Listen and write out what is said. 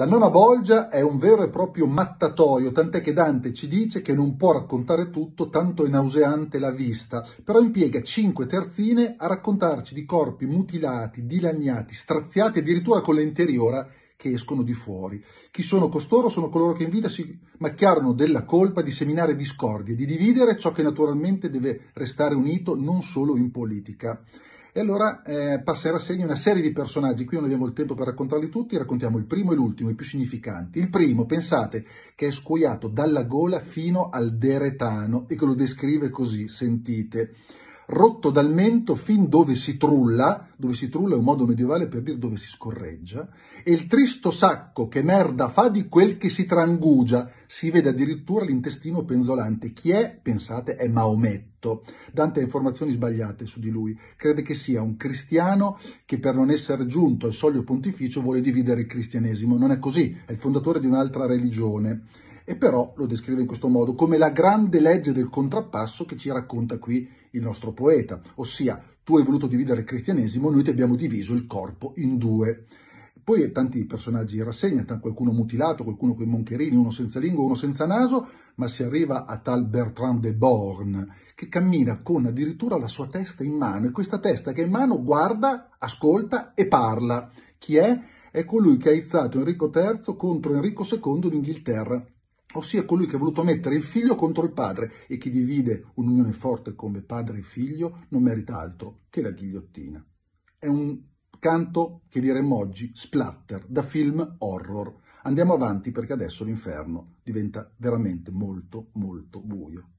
La nona bolgia è un vero e proprio mattatoio, tant'è che Dante ci dice che non può raccontare tutto, tanto è nauseante la vista, però impiega cinque terzine a raccontarci di corpi mutilati, dilaniati, straziati, addirittura con l'interiora che escono di fuori. Chi sono costoro? Sono coloro che in vita si macchiarono della colpa di seminare discordie, di dividere ciò che naturalmente deve restare unito non solo in politica. E allora eh, passerà a segno una serie di personaggi, qui non abbiamo il tempo per raccontarli tutti, raccontiamo il primo e l'ultimo, i più significanti. Il primo, pensate, che è scuoiato dalla gola fino al deretano e che lo descrive così, sentite rotto dal mento fin dove si trulla, dove si trulla è un modo medievale per dire dove si scorreggia, e il tristo sacco che merda fa di quel che si trangugia, si vede addirittura l'intestino penzolante. Chi è? Pensate, è Maometto. Dante ha informazioni sbagliate su di lui, crede che sia un cristiano che per non essere giunto al soglio pontificio vuole dividere il cristianesimo, non è così, è il fondatore di un'altra religione e però lo descrive in questo modo come la grande legge del contrappasso che ci racconta qui il nostro poeta, ossia tu hai voluto dividere il cristianesimo, noi ti abbiamo diviso il corpo in due. Poi tanti personaggi in rassegna, qualcuno mutilato, qualcuno con i moncherini, uno senza lingua, uno senza naso, ma si arriva a tal Bertrand de Born, che cammina con addirittura la sua testa in mano, e questa testa che in mano guarda, ascolta e parla. Chi è? È colui che ha izzato Enrico III contro Enrico II d'Inghilterra ossia colui che ha voluto mettere il figlio contro il padre e chi divide un'unione forte come padre e figlio non merita altro che la ghigliottina. È un canto che diremmo oggi splatter, da film horror. Andiamo avanti perché adesso l'inferno diventa veramente molto molto buio.